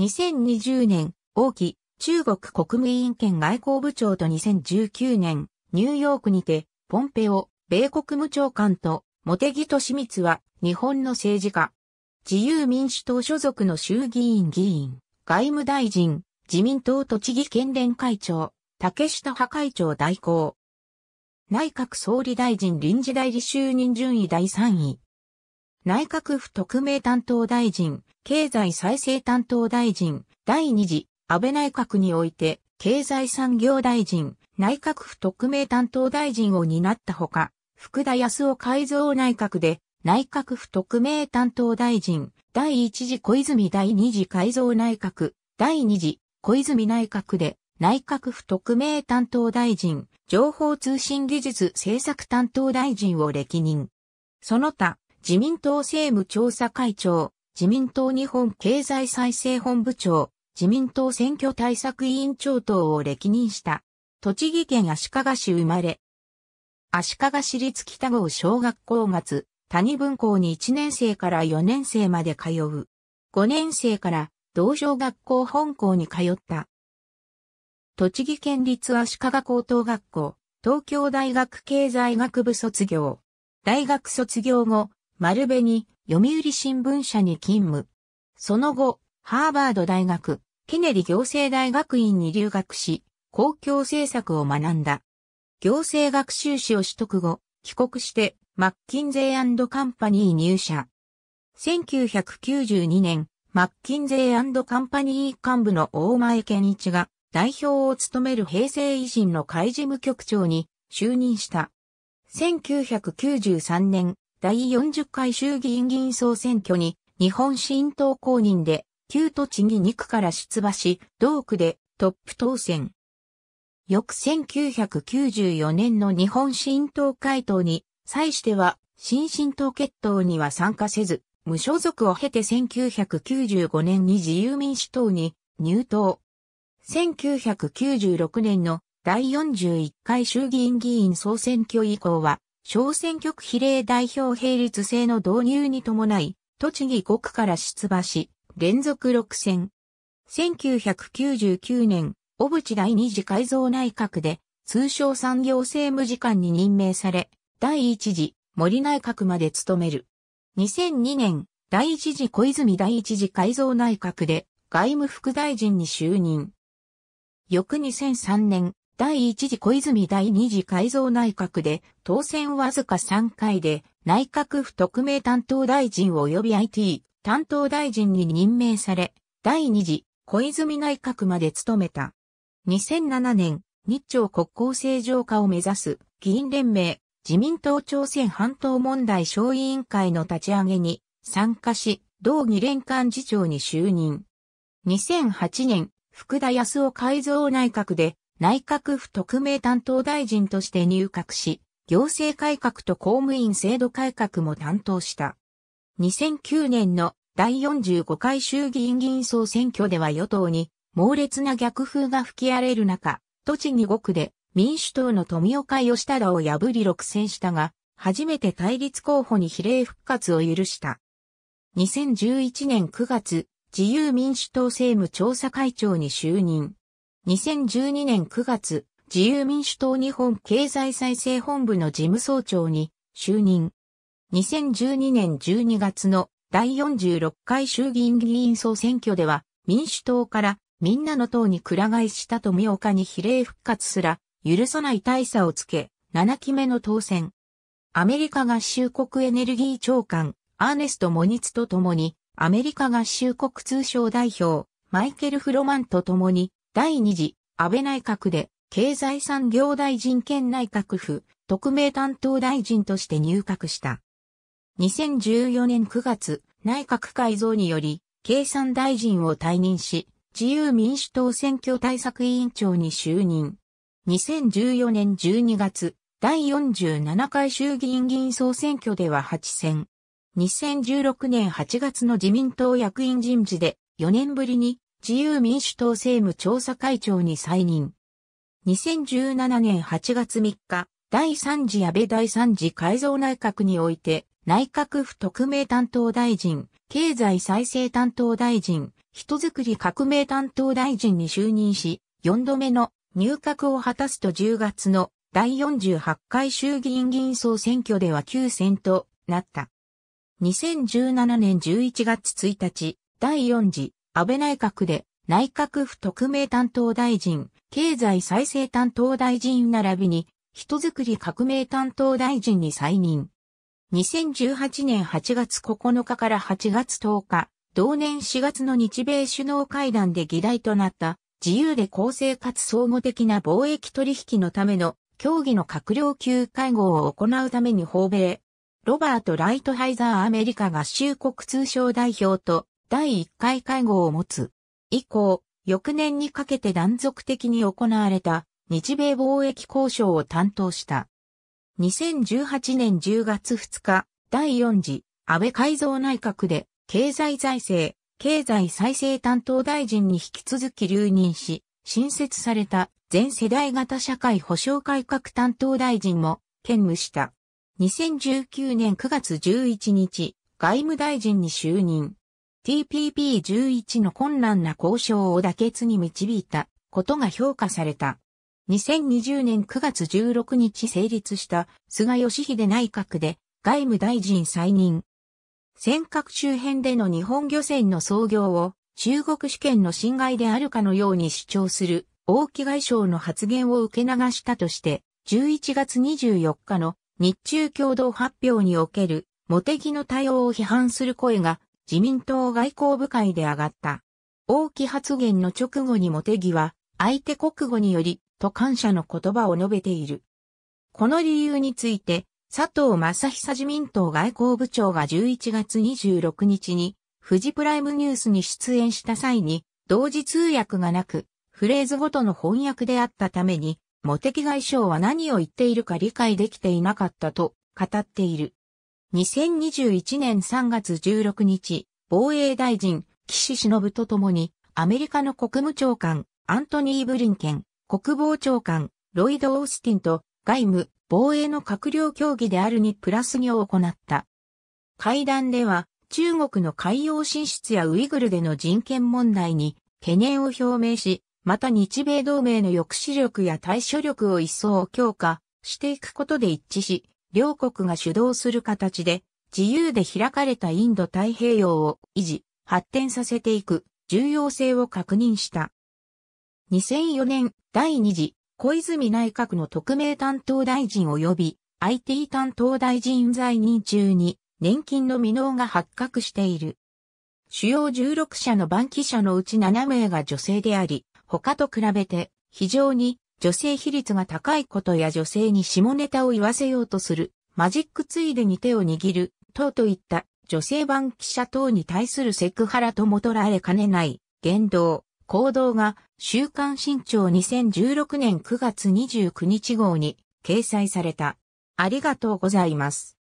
2020年、王毅、中国国務委員兼外交部長と2019年、ニューヨークにて、ポンペオ、米国務長官と、茂木敏光は、日本の政治家。自由民主党所属の衆議院議員、外務大臣、自民党栃木県連会長、竹下派会長代行。内閣総理大臣臨時代理就任順位第3位。内閣府特命担当大臣、経済再生担当大臣、第2次、安倍内閣において、経済産業大臣、内閣府特命担当大臣を担ったほか、福田康夫改造内閣で、内閣府特命担当大臣、第1次小泉第2次改造内閣、第2次小泉内閣で、内閣府特命担当大臣、情報通信技術政策担当大臣を歴任。その他、自民党政務調査会長、自民党日本経済再生本部長、自民党選挙対策委員長等を歴任した。栃木県足利市生まれ。足利市立北郷小学校月、谷分校に1年生から4年生まで通う。5年生から同小学校本校に通った。栃木県立足利高等学校、東京大学経済学部卒業。大学卒業後、丸紅、読売新聞社に勤務。その後、ハーバード大学、ケネディ行政大学院に留学し、公共政策を学んだ。行政学習士を取得後、帰国して、マッキンゼーカンパニー入社。1992年、マッキンゼーカンパニー幹部の大前健一が代表を務める平成維新の会事務局長に就任した。1993年、第40回衆議院議員総選挙に日本新党公認で旧栃木2区から出馬し、同区でトップ当選。翌1994年の日本新党回答に際しては、新進党決闘には参加せず、無所属を経て1995年に自由民主党に入党。1996年の第41回衆議院議員総選挙以降は、小選挙区比例代表並立制の導入に伴い、栃木5区から出馬し、連続6選。1999年、小渕第二次改造内閣で、通称産業政務次官に任命され、第一次森内閣まで務める。2002年、第一次小泉第一次改造内閣で、外務副大臣に就任。翌2003年、第1次小泉第2次改造内閣で、当選わずか3回で、内閣府特命担当大臣及び IT 担当大臣に任命され、第2次小泉内閣まで務めた。2007年、日朝国交正常化を目指す議員連盟自民党朝鮮半島問題小委員会の立ち上げに参加し、同議連幹事長に就任。2008年、福田康夫改造内閣で内閣府特命担当大臣として入閣し、行政改革と公務員制度改革も担当した。2009年の第45回衆議院議員総選挙では与党に猛烈な逆風が吹き荒れる中、栃木5区で民主党の富岡義太郎を破り落選したが、初めて対立候補に比例復活を許した。2011年9月、自由民主党政務調査会長に就任。2012年9月、自由民主党日本経済再生本部の事務総長に就任。2012年12月の第46回衆議院議員総選挙では民主党からみんなの党にくら替えした富岡に比例復活すら許さない大差をつけ7期目の当選。アメリカ合衆国エネルギー長官アーネスト・モニツと共にアメリカ合衆国通商代表マイケル・フロマンと共に第二次安倍内閣で経済産業大臣兼内閣府特命担当大臣として入閣した。2014年9月、内閣改造により、経産大臣を退任し、自由民主党選挙対策委員長に就任。2014年12月、第47回衆議院議員総選挙では8選。2016年8月の自民党役員人事で4年ぶりに自由民主党政務調査会長に再任。2017年8月3日、第3次安倍第3次改造内閣において、内閣府特命担当大臣、経済再生担当大臣、人づくり革命担当大臣に就任し、4度目の入閣を果たすと10月の第48回衆議院議員総選挙では休戦となった。2017年11月1日、第4次安倍内閣で内閣府特命担当大臣、経済再生担当大臣並びに、人づくり革命担当大臣に再任。2018年8月9日から8月10日、同年4月の日米首脳会談で議題となった自由で公正かつ総合的な貿易取引のための協議の閣僚級会合を行うために訪米。ロバート・ライトハイザーアメリカ合衆国通商代表と第1回会合を持つ。以降、翌年にかけて断続的に行われた日米貿易交渉を担当した。2018年10月2日、第4次安倍改造内閣で経済財政、経済再生担当大臣に引き続き留任し、新設された全世代型社会保障改革担当大臣も兼務した。2019年9月11日、外務大臣に就任。TPP11 の困難な交渉を妥結に導いたことが評価された。2020年9月16日成立した菅義偉内閣で外務大臣再任。尖閣周辺での日本漁船の操業を中国主権の侵害であるかのように主張する大木外相の発言を受け流したとして、11月24日の日中共同発表における茂木の対応を批判する声が自民党外交部会で上がった。王毅発言の直後に茂木は、相手国語により、と感謝の言葉を述べている。この理由について、佐藤正久自民党外交部長が11月26日に、富士プライムニュースに出演した際に、同時通訳がなく、フレーズごとの翻訳であったために、茂木外相は何を言っているか理解できていなかったと語っている。2021年3月16日、防衛大臣、岸忍と共に、アメリカの国務長官、アントニー・ブリンケン、国防長官、ロイド・オースティンと、外務、防衛の閣僚協議であるにプラス2を行った。会談では、中国の海洋進出やウイグルでの人権問題に懸念を表明し、また日米同盟の抑止力や対処力を一層強化していくことで一致し、両国が主導する形で、自由で開かれたインド太平洋を維持、発展させていく重要性を確認した。2004年第2次小泉内閣の特命担当大臣及び IT 担当大臣在任中に年金の未納が発覚している。主要16社の番記者のうち7名が女性であり、他と比べて非常に女性比率が高いことや女性に下ネタを言わせようとする、マジックツイでに手を握る、等といった女性版記者等に対するセクハラともられかねない言動、行動が週刊新潮2016年9月29日号に掲載された。ありがとうございます。